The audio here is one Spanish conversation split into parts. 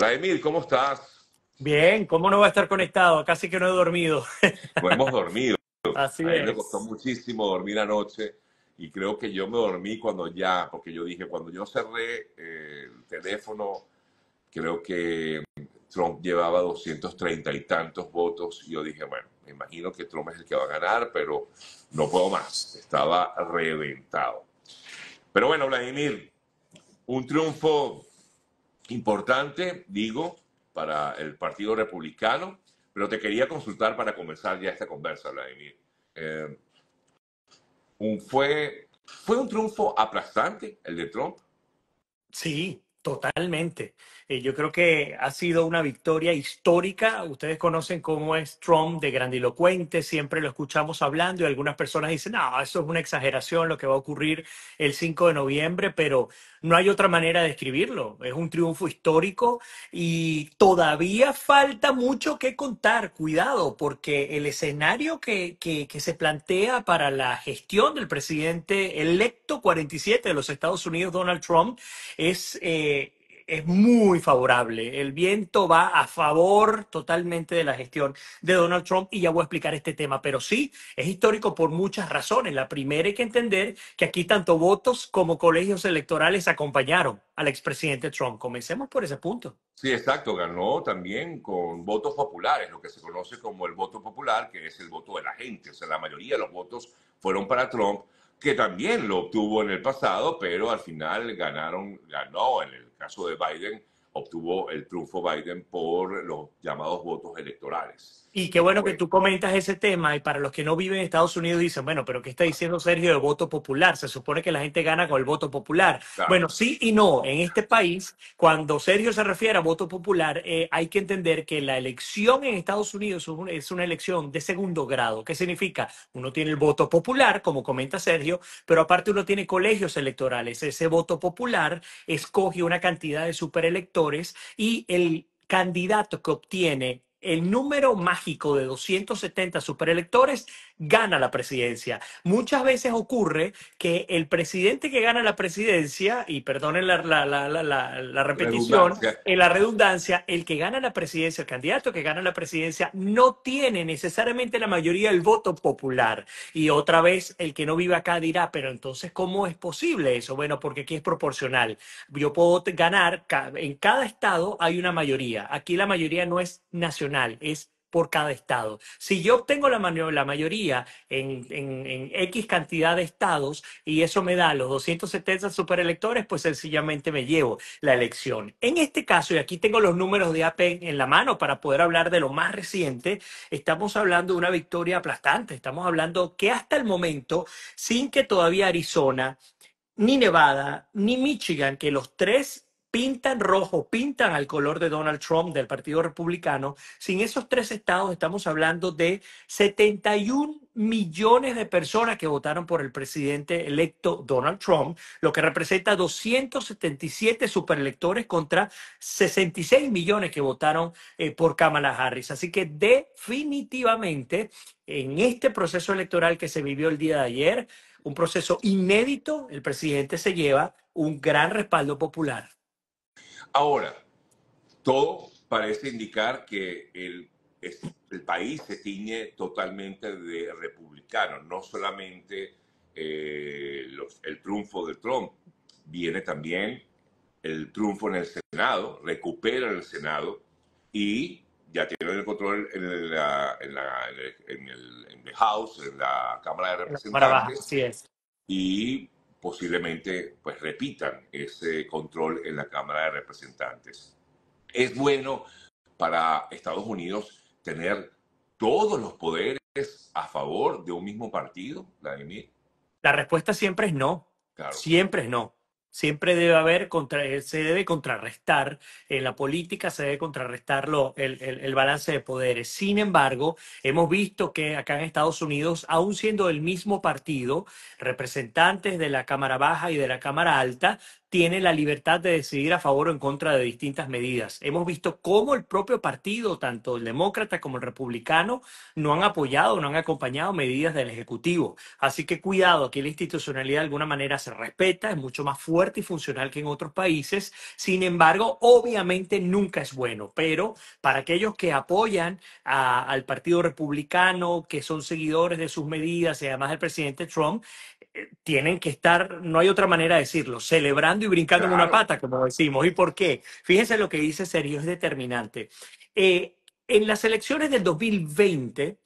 Vladimir, ¿cómo estás? Bien, ¿cómo no va a estar conectado? Casi que no he dormido. No pues hemos dormido. Así a me costó muchísimo dormir anoche y creo que yo me dormí cuando ya, porque yo dije, cuando yo cerré eh, el teléfono, creo que Trump llevaba 230 y tantos votos y yo dije, bueno, me imagino que Trump es el que va a ganar, pero no puedo más, estaba reventado. Pero bueno, Vladimir, un triunfo importante, digo, para el Partido Republicano, pero te quería consultar para comenzar ya esta conversa, Vladimir. Eh, fue, ¿Fue un triunfo aplastante el de Trump? Sí, totalmente. Eh, yo creo que ha sido una victoria histórica. Ustedes conocen cómo es Trump de grandilocuente, siempre lo escuchamos hablando y algunas personas dicen, no, eso es una exageración lo que va a ocurrir el 5 de noviembre, pero no hay otra manera de describirlo. Es un triunfo histórico y todavía falta mucho que contar. Cuidado, porque el escenario que, que, se plantea para la gestión del presidente electo 47 de los Estados Unidos, Donald Trump, es... Eh, es muy favorable. El viento va a favor totalmente de la gestión de Donald Trump y ya voy a explicar este tema, pero sí, es histórico por muchas razones. La primera hay que entender que aquí tanto votos como colegios electorales acompañaron al expresidente Trump. Comencemos por ese punto. Sí, exacto. Ganó también con votos populares, lo que se conoce como el voto popular, que es el voto de la gente. O sea, la mayoría de los votos fueron para Trump, que también lo obtuvo en el pasado, pero al final ganaron, ganó en el caso de Biden, obtuvo el triunfo Biden por los llamados votos electorales. Y qué bueno que tú comentas ese tema y para los que no viven en Estados Unidos dicen, bueno, pero ¿qué está diciendo Sergio de voto popular? Se supone que la gente gana con el voto popular. Bueno, sí y no. En este país, cuando Sergio se refiere a voto popular, eh, hay que entender que la elección en Estados Unidos es una elección de segundo grado. ¿Qué significa? Uno tiene el voto popular, como comenta Sergio, pero aparte uno tiene colegios electorales. Ese voto popular escoge una cantidad de superelectores y el candidato que obtiene el número mágico de 270 superelectores gana la presidencia. Muchas veces ocurre que el presidente que gana la presidencia, y perdonen la, la repetición, en eh, la redundancia, el que gana la presidencia, el candidato que gana la presidencia, no tiene necesariamente la mayoría del voto popular. Y otra vez, el que no vive acá dirá, pero entonces, ¿cómo es posible eso? Bueno, porque aquí es proporcional. Yo puedo ganar, en cada estado hay una mayoría. Aquí la mayoría no es nacional es por cada estado. Si yo obtengo la, mayoría en, en, X cantidad de estados y eso me da los 270 superelectores, pues sencillamente me llevo la elección. En este caso, y aquí tengo los números de AP e en la mano para poder hablar de lo más reciente, estamos hablando de una victoria aplastante. Estamos hablando que hasta el momento, sin que todavía Arizona, ni Nevada, ni Michigan, que los tres pintan rojo, pintan al color de Donald Trump del Partido Republicano, sin esos tres estados estamos hablando de 71 millones de personas que votaron por el presidente electo Donald Trump, lo que representa 277 superelectores contra 66 millones que votaron eh, por Kamala Harris. Así que definitivamente en este proceso electoral que se vivió el día de ayer, un proceso inédito, el presidente se lleva un gran respaldo popular. Ahora, todo parece indicar que el, país se tiñe totalmente de republicano, no solamente eh, el triunfo de Trump, viene también el triunfo en el Senado, recupera el Senado y ya tiene el control en, la, en, en, el, House, en la Cámara de Representantes. es. Y posiblemente pues repitan ese control en la Cámara de Representantes. Es bueno para Estados Unidos tener todos los poderes a favor de un mismo partido, Vladimir? La respuesta siempre es no. Siempre es no. Siempre debe haber, contra, eh, se debe contrarrestar, en la política se debe contrarrestar el, el, el, balance de poderes. Sin embargo, hemos visto que acá en Estados Unidos, aún siendo el mismo partido, representantes de la Cámara Baja y de la Cámara Alta tiene la libertad de decidir a favor o en contra de distintas medidas. Hemos visto cómo el propio partido, tanto el demócrata como el republicano, no han apoyado, no han acompañado medidas del Ejecutivo. Así que cuidado, aquí la institucionalidad de alguna manera se respeta, es mucho más fuerte y funcional que en otros países. Sin embargo, obviamente nunca es bueno, pero para aquellos que apoyan al Partido Republicano, que son seguidores de sus medidas y además del presidente Trump, eh, tienen que estar, no hay otra manera de decirlo, celebrando y brincando en una pata, como decimos. ¿Y por qué? Fíjense lo que dice Sergio, es determinante. Eh, en las elecciones del 2020,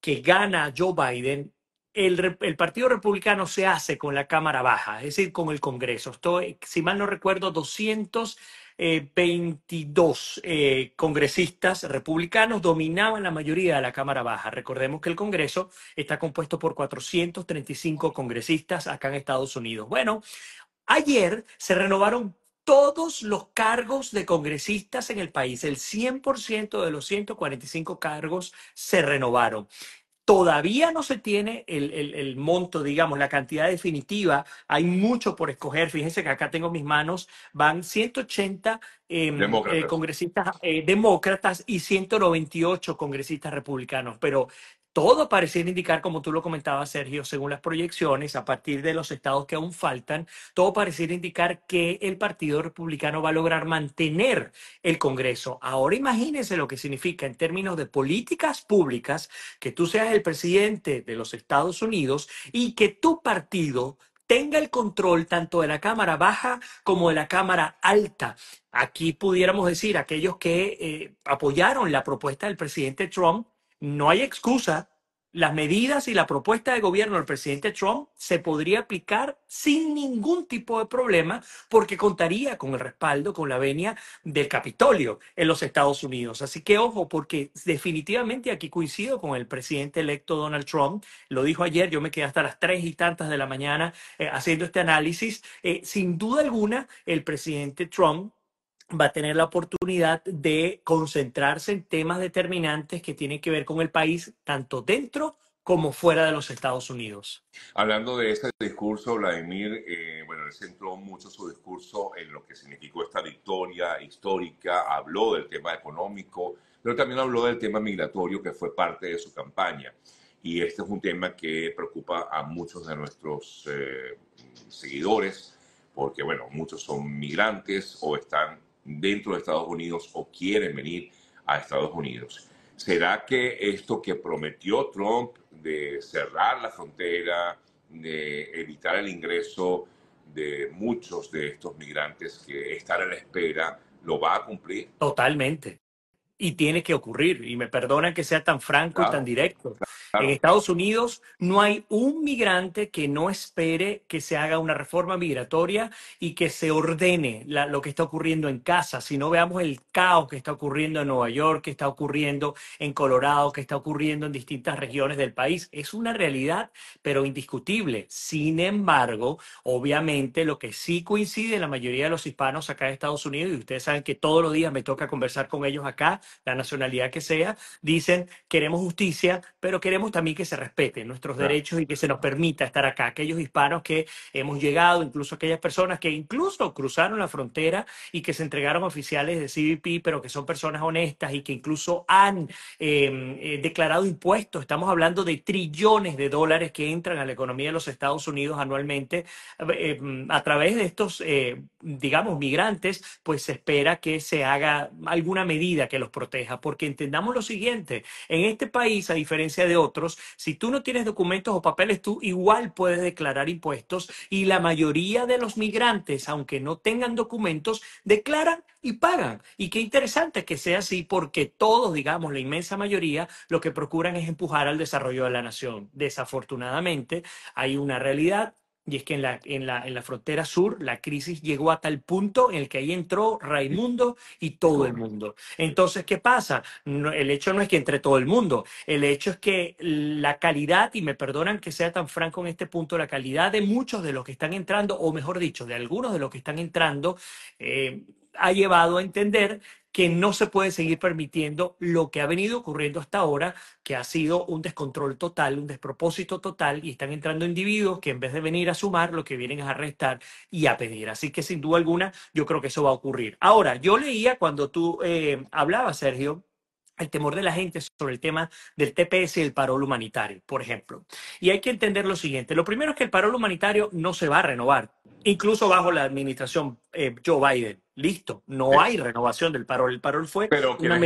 que gana Joe Biden, el, Partido Republicano se hace con la Cámara Baja, es decir, con el Congreso. si mal no recuerdo, 222 eh, eh, congresistas republicanos dominaban la mayoría de la Cámara Baja. Recordemos que el Congreso está compuesto por 435 congresistas acá en Estados Unidos. Bueno, Ayer se renovaron todos los cargos de congresistas en el país, el 100% de los 145 cargos se renovaron. Todavía no se tiene el, monto, digamos, la cantidad definitiva. Hay mucho por escoger. Fíjense que acá tengo mis manos. Van 180 em, eh, congresistas eh, demócratas y 198 congresistas republicanos. Pero todo pareciera indicar, como tú lo comentabas, Sergio, según las proyecciones, a partir de los estados que aún faltan, todo pareciera indicar que el Partido Republicano va a lograr mantener el Congreso. Ahora imagínense lo que significa en términos de políticas públicas que tú seas el presidente de los Estados Unidos y que tu partido tenga el control tanto de la cámara baja como de la cámara alta. Aquí pudiéramos decir, aquellos que eh, apoyaron la propuesta del presidente Trump, no hay excusa. Las medidas y la propuesta de gobierno del presidente Trump se podría aplicar sin ningún tipo de problema porque contaría con el respaldo, con la venia del Capitolio en los Estados Unidos. Así que ojo, porque definitivamente aquí coincido con el presidente electo Donald Trump. Lo dijo ayer, yo me quedé hasta las tres y tantas de la mañana eh, haciendo este análisis. Eh, sin duda alguna, el presidente Trump va a tener la oportunidad de concentrarse en temas determinantes que tienen que ver con el país, tanto dentro como fuera de los Estados Unidos. Hablando de este discurso, Vladimir, eh, bueno, él centró mucho su discurso en lo que significó esta victoria histórica, habló del tema económico, pero también habló del tema migratorio que fue parte de su campaña. Y este es un tema que preocupa a muchos de nuestros eh, seguidores, porque, bueno, muchos son migrantes o están dentro de Estados Unidos o quieren venir a Estados Unidos. ¿Será que esto que prometió Trump de cerrar la frontera, de evitar el ingreso de muchos de estos migrantes que están a la espera, lo va a cumplir? Totalmente. Y tiene que ocurrir. Y me perdonan que sea tan franco y tan directo. En Estados Unidos no hay un migrante que no espere que se haga una reforma migratoria y que se ordene lo que está ocurriendo en casa. Si no veamos el caos que está ocurriendo en Nueva York, que está ocurriendo en Colorado, que está ocurriendo en distintas regiones del país, es una realidad, pero indiscutible. Sin embargo, obviamente lo que sí coincide la mayoría de los hispanos acá en Estados Unidos, y ustedes saben que todos los días me toca conversar con ellos acá, la nacionalidad que sea, dicen queremos justicia, pero queremos también que se respeten nuestros derechos y que se nos permita estar acá. Aquellos hispanos que hemos llegado, incluso aquellas personas que incluso cruzaron la frontera y que se entregaron oficiales de CBP, pero que son personas honestas y que incluso han em, eh, declarado impuestos. Estamos hablando de trillones de dólares que entran a la economía de los Estados Unidos anualmente em, a través de estos, eh, digamos, migrantes, pues se espera que se haga alguna medida que los proteja, porque entendamos lo siguiente, en este país, a diferencia de otros, si tú no tienes documentos o papeles, tú igual puedes declarar impuestos y la mayoría de los migrantes, aunque no tengan documentos, declaran y pagan. Y qué interesante que sea así porque todos, digamos, la inmensa mayoría, lo que procuran es empujar al desarrollo de la nación. Desafortunadamente, hay una realidad y es que en la, frontera sur la crisis llegó a tal punto en el que ahí entró Raimundo y todo el mundo. Entonces, ¿qué pasa? el hecho no es que entre todo el mundo, el hecho es que la calidad, y me perdonan que sea tan franco en este punto, la calidad de muchos de los que están entrando, o mejor dicho, de algunos de los que están entrando, eh, ha llevado a entender que no se puede seguir permitiendo lo que ha venido ocurriendo hasta ahora, que ha sido un descontrol total, un despropósito total, y están entrando individuos que en vez de venir a sumar, lo que vienen es a restar y a pedir. Así que sin duda alguna, yo creo que eso va a ocurrir. Ahora, yo leía cuando tú eh, hablabas, Sergio, el temor de la gente sobre el tema del TPS y el parol humanitario, por ejemplo. Y hay que entender lo siguiente. Lo primero es que el parol humanitario no se va a renovar, incluso bajo la administración eh, Joe Biden. Listo, no hay renovación del parol. El parol fue pero una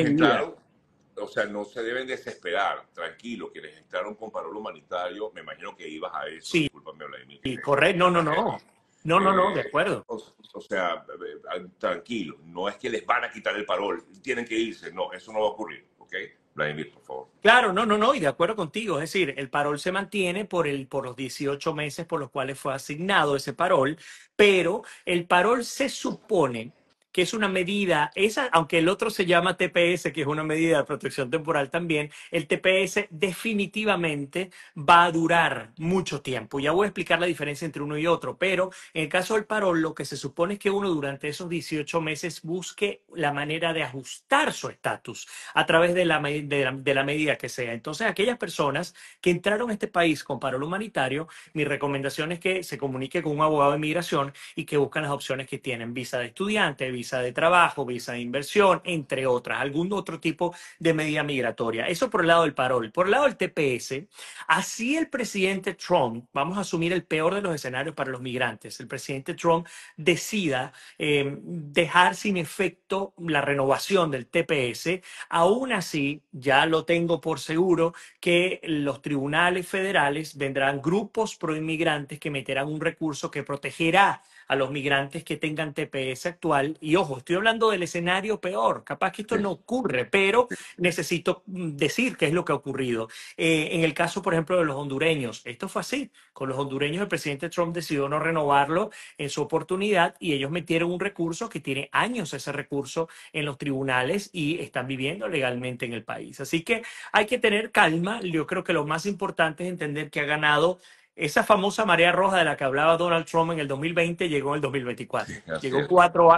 o sea, no se deben desesperar. Tranquilo, quienes entraron con parol humanitario, me imagino que ibas a eso. Sí, Discúlpame, Vladimir. Sí, correcto. No, no, no. Eh, no, no, no, de eh, acuerdo. O, sea, eh, eh, tranquilo, no es que les van a quitar el parol, tienen que irse, no, eso no va a ocurrir, ¿ok? Vladimir, por favor. Claro, no, no, no, y de acuerdo contigo, es decir, el parol se mantiene por, el, por los 18 meses por los cuales fue asignado ese parol, pero el parol se supone que es una medida, esa, aunque el otro se llama TPS, que es una medida de protección temporal también, el TPS definitivamente va a durar mucho tiempo. Ya voy a explicar la diferencia entre uno y otro, pero en el caso del paro, lo que se supone es que uno durante esos 18 meses busque la manera de ajustar su estatus a través de la, de, la, medida que sea. Entonces, aquellas personas que entraron a este país con paro humanitario, mi recomendación es que se comunique con un abogado de inmigración y que busquen las opciones que tienen, visa de estudiante, visa de trabajo, visa de inversión, entre otras, algún otro tipo de medida migratoria. Eso por el lado del parol. Por el lado del TPS, así el presidente Trump, vamos a asumir el peor de los escenarios para los migrantes, el presidente Trump decida em, dejar sin efecto la renovación del TPS, aún así ya lo tengo por seguro que los tribunales federales vendrán grupos proinmigrantes que meterán un recurso que protegerá a los migrantes que tengan TPS actual. Y ojo, estoy hablando del escenario peor, capaz que esto no ocurre, pero necesito mm, decir qué es lo que ha ocurrido. Eh, en el caso, por ejemplo, de los hondureños, esto fue así. Con los hondureños el presidente Trump decidió no renovarlo en su oportunidad y ellos metieron un recurso que tiene años ese recurso en los tribunales y están viviendo legalmente en el país. Así que hay que tener calma. Yo creo que lo más importante es entender que ha ganado esa famosa marea roja de la que hablaba Donald Trump en el 2020 llegó en el 2024. llegó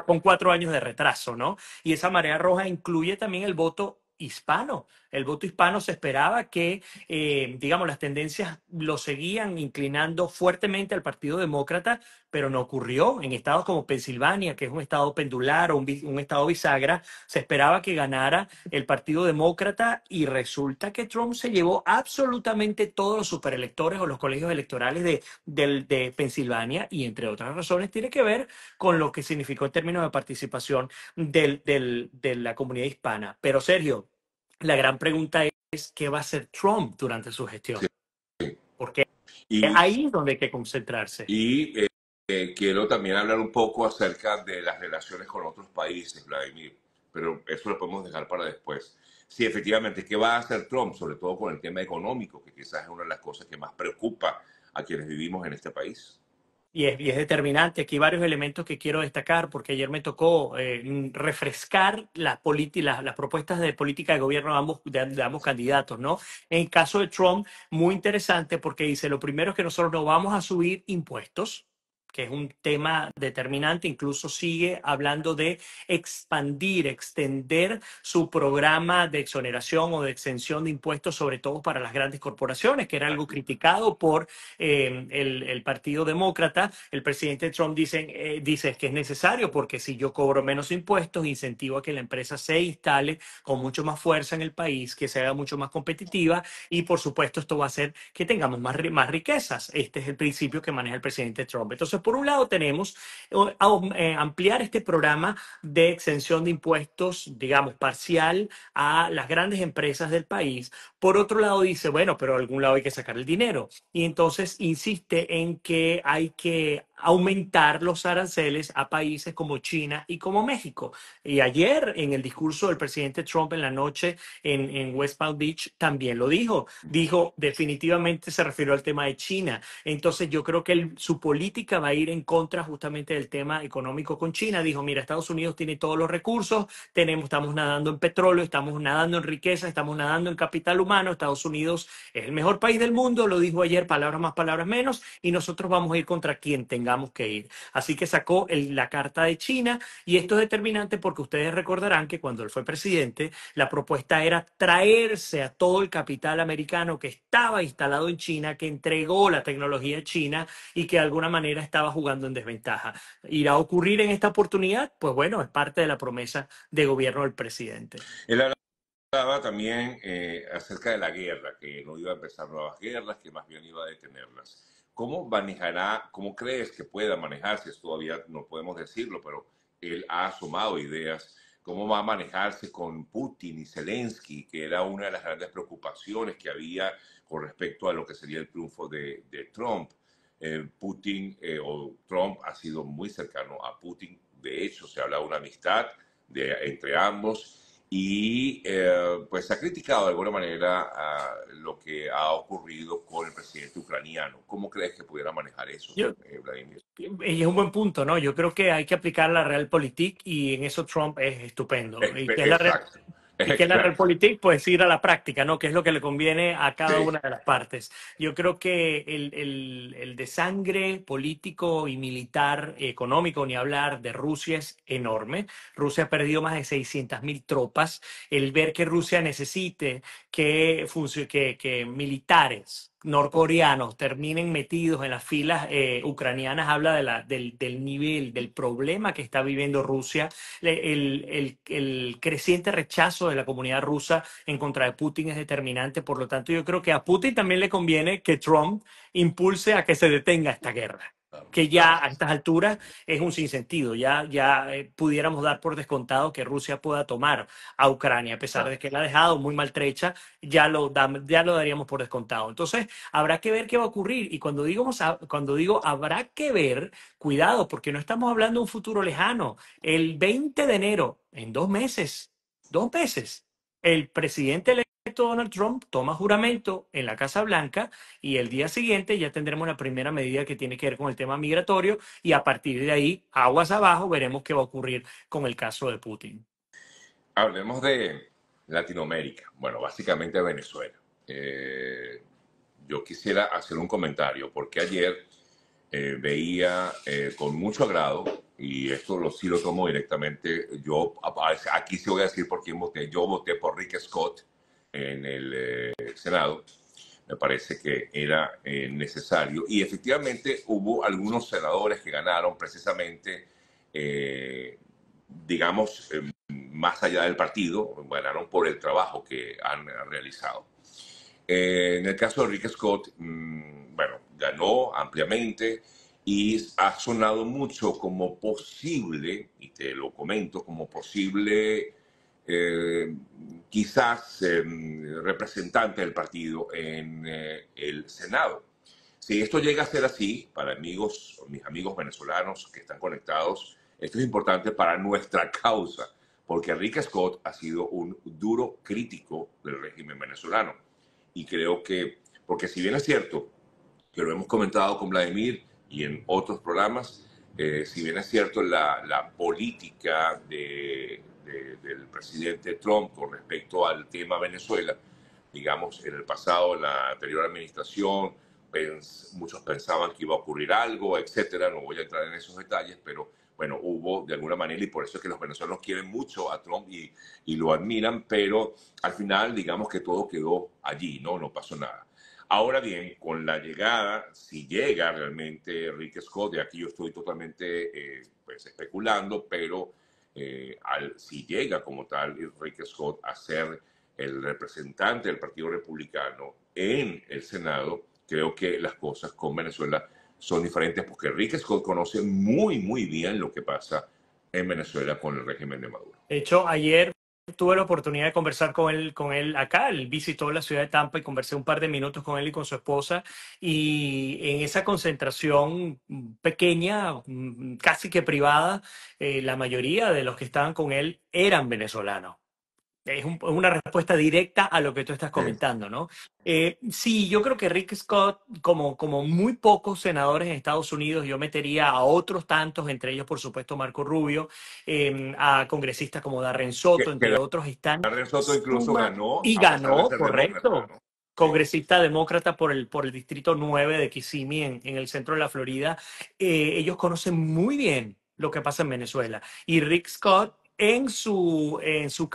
con cuatro años de retraso, ¿no? Y esa marea roja incluye también el voto hispano, el voto hispano se esperaba que, eh, digamos, las tendencias lo seguían inclinando fuertemente al Partido Demócrata, pero no ocurrió. En estados como Pensilvania, que es un estado pendular o un, estado bisagra, se esperaba que ganara el Partido Demócrata y resulta que Trump se llevó absolutamente todos los superelectores o los colegios electorales de, Pensilvania y entre otras razones tiene que ver con lo que significó el término de participación de la comunidad hispana. Pero Sergio, la gran pregunta es qué va a hacer Trump durante su gestión. Porque es ahí donde hay que concentrarse. Y eh, eh, quiero también hablar un poco acerca de las relaciones con otros países, Vladimir, pero eso lo podemos dejar para después. Sí, efectivamente, ¿qué va a hacer Trump? Sobre todo con el tema económico, que quizás es una de las cosas que más preocupa a quienes vivimos en este país y es, determinante. Aquí hay varios elementos que quiero destacar porque ayer me tocó eh, refrescar las, propuestas de política de gobierno de ambos, candidatos, ¿no? En caso de Trump, muy interesante porque dice, lo primero es que nosotros no vamos a subir impuestos, que es un tema determinante, incluso sigue hablando de expandir, extender su programa de exoneración o de exención de impuestos, sobre todo para las grandes corporaciones, que era algo criticado por em, el, Partido Demócrata. El presidente Trump eh, dice, que es necesario porque si yo cobro menos impuestos, incentivo a que la empresa se instale con mucho más fuerza en el país, que sea mucho más competitiva y, por supuesto, esto va a hacer que tengamos más, más riquezas. Este es el principio que maneja el presidente Trump. Entonces, por un lado tenemos eh, eh, ampliar este programa de exención de impuestos, digamos, parcial a las grandes empresas del país. Por otro lado dice, bueno, pero de algún lado hay que sacar el dinero. Y entonces insiste en que hay que aumentar los aranceles a países como China y como México. Y ayer en el discurso del presidente Trump en la noche en, en, West Palm Beach también lo dijo. Dijo definitivamente se refirió al tema de China. Entonces yo creo que su política va a ir en contra justamente del tema económico con China. Dijo, mira, Estados Unidos tiene todos los recursos, tenemos, estamos nadando en petróleo, estamos nadando en riqueza, estamos nadando en capital humano. Estados Unidos es el mejor país del mundo, lo dijo ayer, palabras más, palabras menos, y nosotros vamos a ir contra quien tenga Así que sacó la carta de China y esto es determinante porque ustedes recordarán que cuando él fue presidente, la propuesta era traerse a todo el capital americano que estaba instalado en China, que entregó la tecnología China y que de alguna manera estaba jugando en desventaja. ¿Irá a ocurrir en esta oportunidad? Pues bueno, es parte de la promesa de gobierno del presidente. Él hablaba también eh, acerca de la guerra, que no iba a empezar nuevas guerras, que más bien iba a detenerlas. ¿Cómo manejará, cómo crees que pueda manejarse? Todavía no podemos decirlo, pero él ha asomado ideas. ¿Cómo va a manejarse con Putin y Zelensky, que era una de las grandes preocupaciones que había con respecto a lo que sería el triunfo de, Trump? Eh, Putin eh, o Trump ha sido muy cercano a Putin. De hecho, se habla de una amistad de, entre ambos y eh, pues ha criticado de alguna manera lo que ha ocurrido con el presidente ucraniano. ¿Cómo crees que pudiera manejar eso, eh, Vladimir? Eh, y es un buen punto, ¿no? Yo creo que hay que aplicar la realpolitik y en eso Trump es estupendo. Y que la realpolitik pues ir a la práctica, ¿no? Que es lo que le conviene a cada una de las partes. Yo creo que el, el, el desangre político y militar económico, ni hablar de Rusia, es enorme. Rusia ha perdido más de 600.000 tropas. El ver que Rusia necesite que, que, que militares norcoreanos terminen metidos en las filas eh, ucranianas habla de la, del, nivel, del problema que está viviendo Rusia, el, el, creciente rechazo de la comunidad rusa en contra de Putin es determinante, por lo tanto yo creo que a Putin también le conviene que Trump impulse a que se detenga esta guerra que ya a estas alturas es un sinsentido. Ya, ya eh, pudiéramos dar por descontado que Rusia pueda tomar a Ucrania, a pesar de que la ha dejado muy maltrecha, ya lo, ya lo daríamos por descontado. Entonces, habrá que ver qué va a ocurrir. Y cuando digo, cuando digo habrá que ver, cuidado, porque no estamos hablando de un futuro lejano. El 20 de enero, en dos meses, dos meses, el presidente Donald Trump toma juramento en la Casa Blanca y el día siguiente ya tendremos la primera medida que tiene que ver con el tema migratorio y a partir de ahí, aguas abajo, veremos qué va a ocurrir con el caso de Putin. Hablemos de Latinoamérica, bueno, básicamente Venezuela. Eh, yo quisiera hacer un comentario porque ayer eh, veía eh, con mucho agrado, y esto lo, sí lo tomo directamente, yo aquí sí voy a decir por quién voté, yo voté por Rick Scott, en el eh, Senado, me parece que era eh, necesario. Y efectivamente hubo algunos senadores que ganaron precisamente, eh, digamos, más allá del partido, ganaron por el trabajo que han, realizado. en el caso de Rick Scott, mm, bueno, ganó ampliamente y ha sonado mucho como posible, y te lo comento, como posible eh, quizás em, representante del partido en eh, el Senado. Si esto llega a ser así, para amigos, mis amigos venezolanos que están conectados, esto es importante para nuestra causa, porque Rick Scott ha sido un duro crítico del régimen venezolano. Y creo que, porque si bien es cierto que lo hemos comentado con Vladimir y en otros programas, eh, si bien es cierto la política de del presidente Trump con respecto al tema Venezuela. Digamos, en el pasado, en la anterior administración, muchos pensaban que iba a ocurrir algo, etcétera. No voy a entrar en esos detalles, pero bueno, hubo de alguna manera, y por eso es que los venezolanos quieren mucho a Trump y, lo admiran, pero al final, digamos que todo quedó allí, ¿no? No pasó nada. Ahora bien, con la llegada, si llega realmente Enrique Scott, ...de aquí yo estoy totalmente eh, pues, especulando, pero eh, al, si llega como tal Enrique Scott a ser el representante del Partido Republicano en el Senado, creo que las cosas con Venezuela son diferentes porque Enrique Scott conoce muy, muy bien lo que pasa en Venezuela con el régimen de Maduro. De hecho, ayer tuve la oportunidad de conversar con él, con él acá. Él visitó la ciudad de Tampa y conversé un par de minutos con él y con su esposa. Y en esa concentración pequeña, mm, casi que privada, eh, la mayoría de los que estaban con él eran venezolanos es, una respuesta directa a lo que tú estás comentando, ¿no? Eh, sí, yo creo que Rick Scott, como, como muy pocos senadores en Estados Unidos, yo metería a otros tantos, entre ellos, por supuesto, Marco Rubio, em, a congresistas como Darren Soto, entre otros, están... Darren Soto incluso ganó. Y ganó, correcto. congresista demócrata por el, por el Distrito 9 de Kissimmee, en, el centro de la Florida, eh, ellos conocen muy bien lo que pasa en Venezuela. Y Rick Scott en su, en su,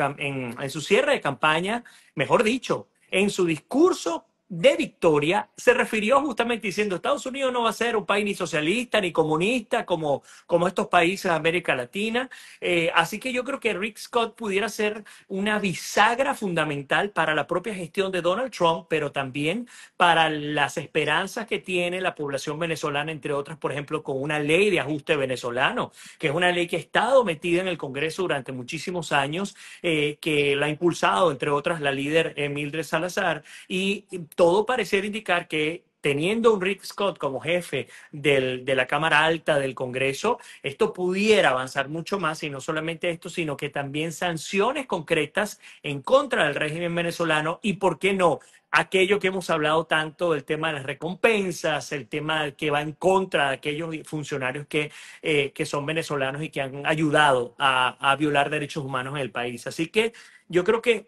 su cierre de campaña, mejor dicho, en su discurso de Victoria se refirió justamente diciendo Estados Unidos no va a ser un país ni socialista ni comunista como, estos países de América Latina. Eh, así que yo creo que Rick Scott pudiera ser una bisagra fundamental para la propia gestión de Donald Trump, pero también para las esperanzas que tiene la población venezolana, entre otras, por ejemplo, con una ley de ajuste venezolano, que es una ley que ha estado metida en el Congreso durante muchísimos años, eh, que la ha impulsado, entre otras, la líder Emildre Salazar. Y todo parecer indicar que teniendo un Rick Scott como jefe de la Cámara Alta del Congreso, esto pudiera avanzar mucho más y no solamente esto, sino que también sanciones concretas en contra del régimen venezolano y, ¿por qué no? aquello que hemos hablado tanto, el tema de las recompensas, el tema que va en contra de aquellos funcionarios que, eh, que son venezolanos y que han ayudado a, a violar derechos humanos en el país. Así que yo creo que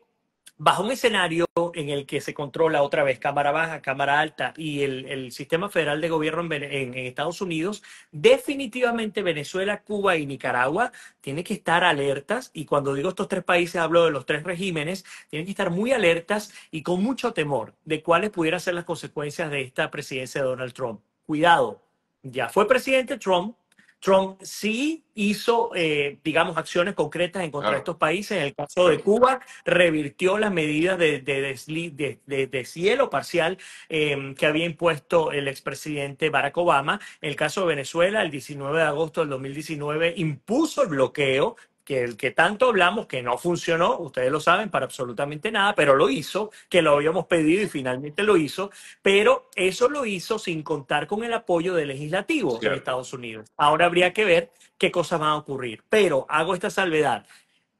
bajo un escenario en el que se controla otra vez cámara baja, cámara alta y el, sistema federal de gobierno en, Estados Unidos, definitivamente Venezuela, Cuba y Nicaragua tienen que estar alertas y cuando digo estos tres países hablo de los tres regímenes, tienen que estar muy alertas y con mucho temor de cuáles pudieran ser las consecuencias de esta presidencia de Donald Trump. Cuidado, ya fue presidente Trump, Trump sí hizo, eh, digamos, acciones concretas en contra de estos países. En el caso de Cuba, revirtió las medidas de, de, cielo parcial em, que había impuesto el expresidente Barack Obama. En el caso de Venezuela, el 19 de agosto del 2019, impuso el bloqueo que el que tanto hablamos, que no funcionó, ustedes lo saben, para absolutamente nada, pero lo hizo, que lo habíamos pedido y finalmente lo hizo, pero eso lo hizo sin contar con el apoyo del legislativo en de Estados Unidos. Ahora habría que ver qué cosas van a ocurrir, pero hago esta salvedad.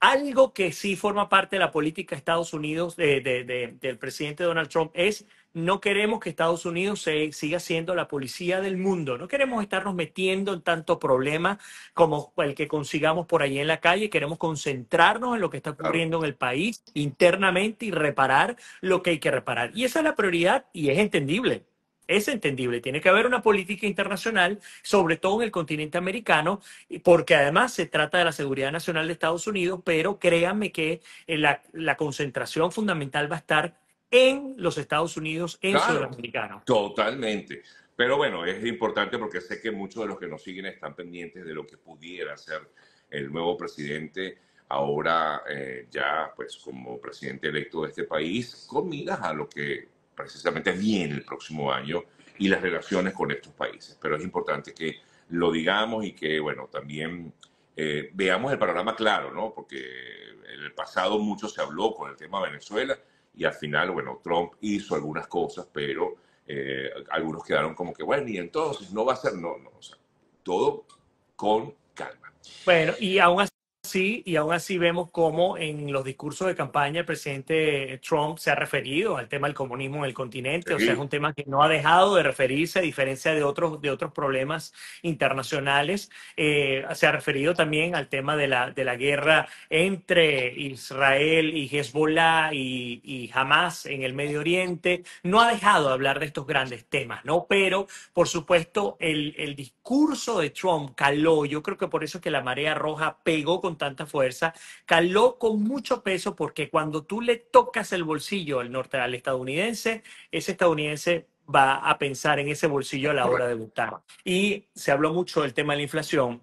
Algo que sí forma parte de la política de Estados Unidos, del presidente Donald Trump, es no queremos que Estados Unidos se, siga siendo la policía del mundo. No queremos estarnos metiendo en tanto problema como el que consigamos por ahí en la calle. Queremos concentrarnos en lo que está ocurriendo en el país internamente y reparar lo que hay que reparar. Y esa es la prioridad y es entendible. Es entendible, tiene que haber una política internacional, sobre todo en el continente americano, porque además se trata de la seguridad nacional de Estados Unidos, pero créanme que eh, la, la concentración fundamental va a estar en los Estados Unidos, en Sudamérica. Totalmente. Pero bueno, es importante porque sé que muchos de los que nos siguen están pendientes de lo que pudiera ser el nuevo presidente, ahora eh, ya pues como presidente electo de este país, con miras a lo que precisamente viene el próximo año y las relaciones con estos países. Pero es importante que lo digamos y que, bueno, también eh, veamos el panorama claro, ¿no? Porque en el pasado mucho se habló con el tema Venezuela y al final, bueno, Trump hizo algunas cosas, pero eh, algunos quedaron como que, bueno, y entonces no va a ser, no, no, o sea, todo con calma. Bueno, y aún así Sí, y aún así vemos cómo en los discursos de campaña el presidente Trump se ha referido al tema del comunismo en el continente, o sea, es un tema que no ha dejado de referirse, a diferencia de otros, de otros problemas internacionales. Eh, se ha referido también al tema de la, de la guerra entre Israel y Hezbollah y, y Hamas en el Medio Oriente. No ha dejado de hablar de estos grandes temas, ¿no? Pero, por supuesto, el, el discurso de Trump caló, yo creo que por eso es que la marea roja pegó con tanta fuerza, caló con mucho peso porque cuando tú le tocas el bolsillo al norte al estadounidense, ese estadounidense va a pensar en ese bolsillo a la hora de votar. Y se habló mucho del tema de la inflación,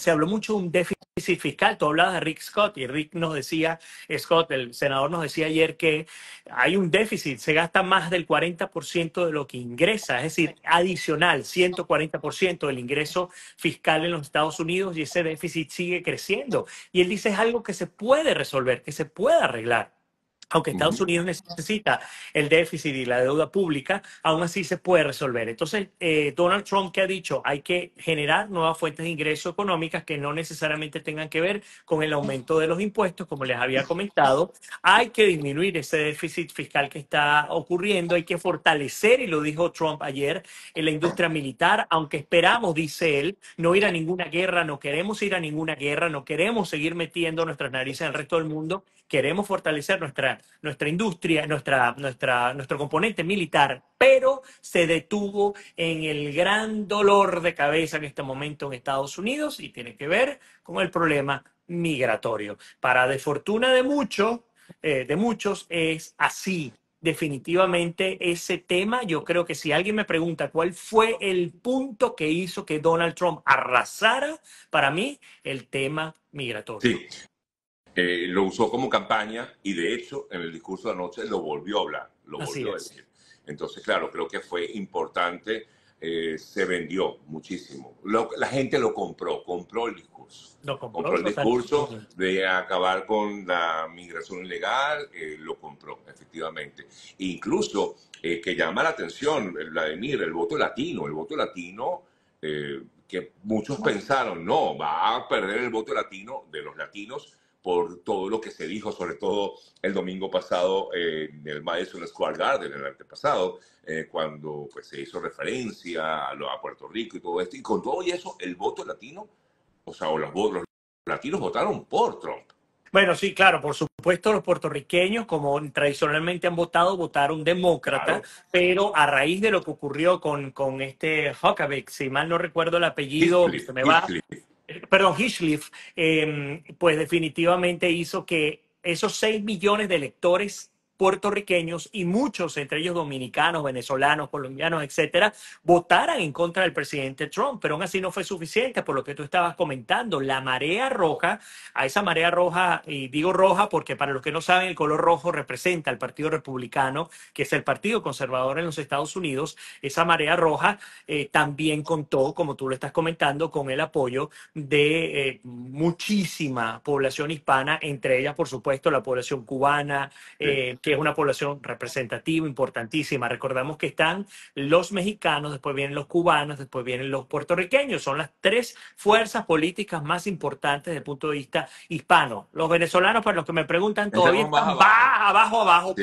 se habló mucho de un déficit fiscal. Tú hablabas de Rick Scott y Rick nos decía, Scott, el senador nos decía ayer que hay un déficit, se gasta más del 40% de lo que ingresa, es decir, adicional, 140% del ingreso fiscal en los Estados Unidos y ese déficit sigue creciendo. Y él dice es algo que se puede resolver, que se puede arreglar aunque Estados Unidos necesita el déficit y la deuda pública, aún así se puede resolver. Entonces, eh, Donald Trump que ha dicho, hay que generar nuevas fuentes de ingresos económicas que no necesariamente tengan que ver con el aumento de los impuestos, como les había comentado. Hay que disminuir ese déficit fiscal que está ocurriendo, hay que fortalecer, y lo dijo Trump ayer, en la industria militar, aunque esperamos, dice él, no ir a ninguna guerra, no queremos ir a ninguna guerra, no queremos seguir metiendo nuestras narices en el resto del mundo queremos fortalecer nuestra, nuestra industria, nuestra, nuestra, nuestro componente militar, pero se detuvo en el gran dolor de cabeza en este momento en Estados Unidos y tiene que ver con el problema migratorio. Para de fortuna de muchos, eh, de muchos es así. Definitivamente ese tema, yo creo que si alguien me pregunta cuál fue el punto que hizo que Donald Trump arrasara, para mí el tema migratorio. Eh, lo usó como campaña y de hecho en el discurso de anoche lo volvió a hablar, lo volvió a decir. Entonces, claro, creo que fue importante, eh, se vendió muchísimo. la gente lo compró, compró el discurso. compró, el discurso de acabar con la migración ilegal, eh, lo compró, efectivamente. Incluso, que llama la atención, Vladimir, el voto latino, el voto latino que muchos pensaron, no, va a perder el voto latino de los latinos por todo lo que se dijo, sobre todo el domingo pasado en el Madison Square Garden, el antepasado, eh, cuando pues, se hizo referencia a, lo, a, Puerto Rico y todo esto. Y con todo y eso, el voto latino, o sea, o los, latinos votaron por Trump. Bueno, sí, claro, por supuesto los puertorriqueños, como tradicionalmente han votado, votaron demócrata, pero a raíz de lo que ocurrió con, con este Huckabee, si mal no recuerdo el apellido, me va, perdón, Hinchcliffe, em, pues definitivamente hizo que esos 6 millones de lectores puertorriqueños y muchos, entre ellos dominicanos, venezolanos, colombianos, etcétera, votaran en contra del presidente Trump, pero aún así no fue suficiente por lo que tú estabas comentando. La marea roja, a esa marea roja, y digo roja porque para los que no saben, el color rojo representa al Partido Republicano, que es el Partido Conservador en los Estados Unidos. Esa marea roja eh, también contó, como tú lo estás comentando, con el apoyo de eh, muchísima población hispana, entre ellas, por supuesto, la población cubana. Eh, que es una población representativa, importantísima. Recordamos que están los mexicanos, después vienen los cubanos, después vienen los puertorriqueños. Son las tres fuerzas políticas más importantes desde el punto de vista hispano. Los venezolanos, para los que me preguntan, todavía están abajo, abajo, abajo,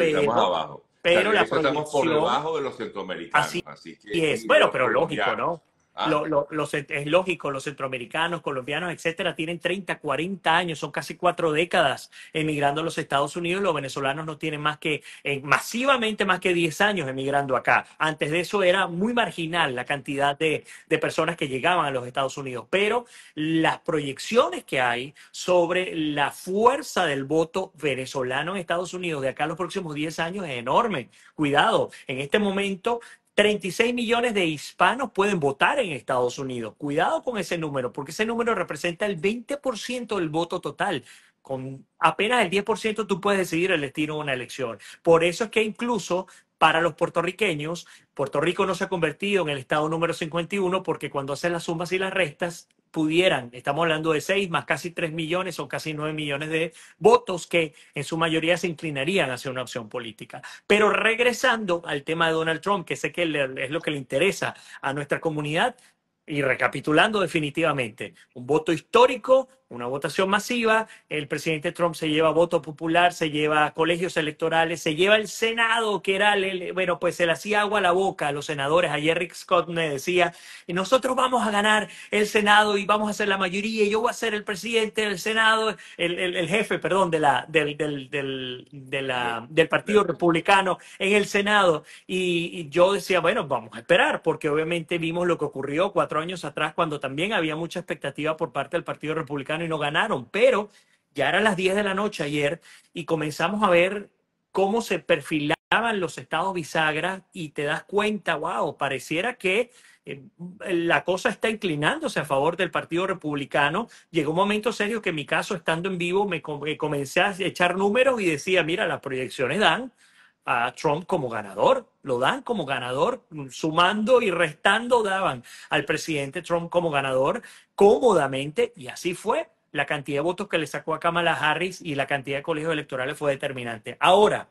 pero... la Estamos por debajo de los centroamericanos. Así, es. Bueno, pero lógico, ¿no? Ah. Lo, los, es lógico, los centroamericanos, colombianos, etcétera, tienen 30, 40 años, son casi cuatro décadas emigrando a los Estados Unidos. Los venezolanos no tienen más que, eh, masivamente más que 10 años emigrando acá. Antes de eso era muy marginal la cantidad de, de personas que llegaban a los Estados Unidos, pero las proyecciones que hay sobre la fuerza del voto venezolano en Estados Unidos de acá a los próximos 10 años es enorme. Cuidado, en este momento 36 millones de hispanos pueden votar en Estados Unidos. Cuidado con ese número, porque ese número representa el 20% del voto total. Con apenas el 10% tú puedes decidir el destino de una elección. Por eso es que incluso para los puertorriqueños, Puerto Rico no se ha convertido en el estado número 51 porque cuando hacen las sumas y las restas, pudieran, estamos hablando de seis más casi tres millones o casi nueve millones de votos que en su mayoría se inclinarían hacia una opción política. Pero regresando al tema de Donald Trump, que sé que es lo que le interesa a nuestra comunidad, y recapitulando definitivamente, un voto histórico una votación masiva, el presidente Trump se lleva voto popular, se lleva colegios electorales, se lleva el Senado, que era, bueno, pues se le hacía agua a la boca a los senadores. Ayer Rick Scott me decía, nosotros vamos a ganar el Senado y vamos a ser la mayoría, y yo voy a ser el presidente del Senado, el, jefe, perdón, de la, del, del, de del Partido Republicano en el Senado. y yo decía, bueno, vamos a esperar, porque obviamente vimos lo que ocurrió cuatro años atrás, cuando también había mucha expectativa por parte del Partido Republicano y no ganaron, pero ya eran las 10 de la noche ayer y comenzamos a ver cómo se perfilaban los estados bisagras y te das cuenta, wow, pareciera que eh, la cosa está inclinándose a favor del Partido Republicano. Llegó un momento serio que en mi caso, estando en vivo, me eh, comencé a echar números y decía, mira, las proyecciones dan a Trump como ganador, lo dan como ganador, sumando y restando daban al presidente Trump como ganador cómodamente y así fue. La cantidad de votos que le sacó a Kamala Harris y la cantidad de colegios electorales fue determinante. Ahora,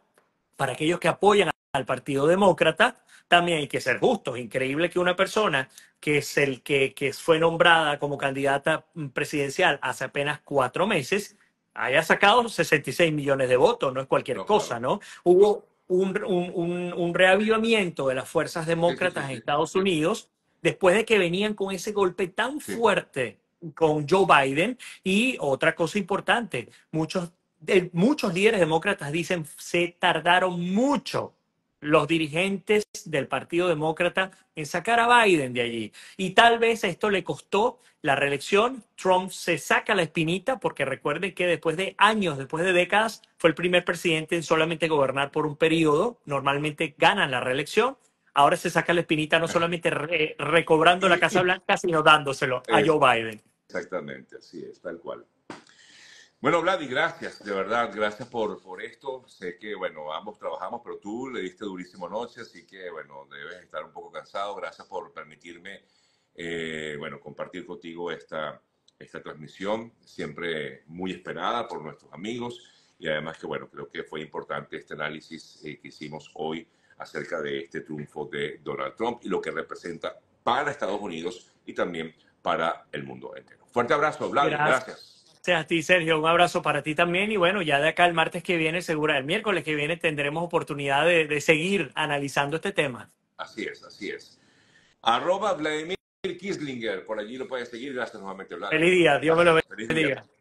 para aquellos que apoyan al Partido Demócrata, también hay que ser justos. Increíble que una persona que es el que, fue nombrada como candidata presidencial hace apenas cuatro meses haya sacado 66 millones de votos, no es cualquier cosa, ¿no? Hubo un, un, un, reavivamiento de las fuerzas demócratas en Estados Unidos después de que venían con ese golpe tan fuerte con Joe Biden. Y otra cosa importante, muchos, eh, muchos líderes demócratas dicen se tardaron mucho los dirigentes del Partido Demócrata en sacar a Biden de allí. Y tal vez esto le costó la reelección. Trump se saca la espinita porque recuerde que después de años, después de décadas, fue el primer presidente en solamente gobernar por un periodo. Normalmente ganan la reelección. Ahora se saca la espinita no solamente recobrando la Casa Blanca, sino dándoselo a Joe Biden. Exactamente, así es, tal cual. Bueno, Vladi, gracias, de verdad, gracias por, por esto. Sé que, bueno, ambos trabajamos, pero tú le diste durísimo noche, así que, bueno, debes estar un poco cansado. Gracias por permitirme, eh, bueno, compartir contigo esta, esta transmisión, siempre muy esperada por nuestros amigos. Y además que, bueno, creo que fue importante este análisis eh, que hicimos hoy acerca de este triunfo de Donald Trump y lo que representa para Estados Unidos y también para el mundo entero. Fuerte abrazo, Vladi, gracias. Gracias a ti, Sergio. Un abrazo para ti también. Y bueno, ya de acá el martes que viene, segura el miércoles que viene, tendremos oportunidad de, de seguir analizando este tema. Así es, así es. Arroba Vladimir Kislinger, por allí lo puedes seguir. Gracias nuevamente, Vladimir. Feliz día, Dios me lo bendiga.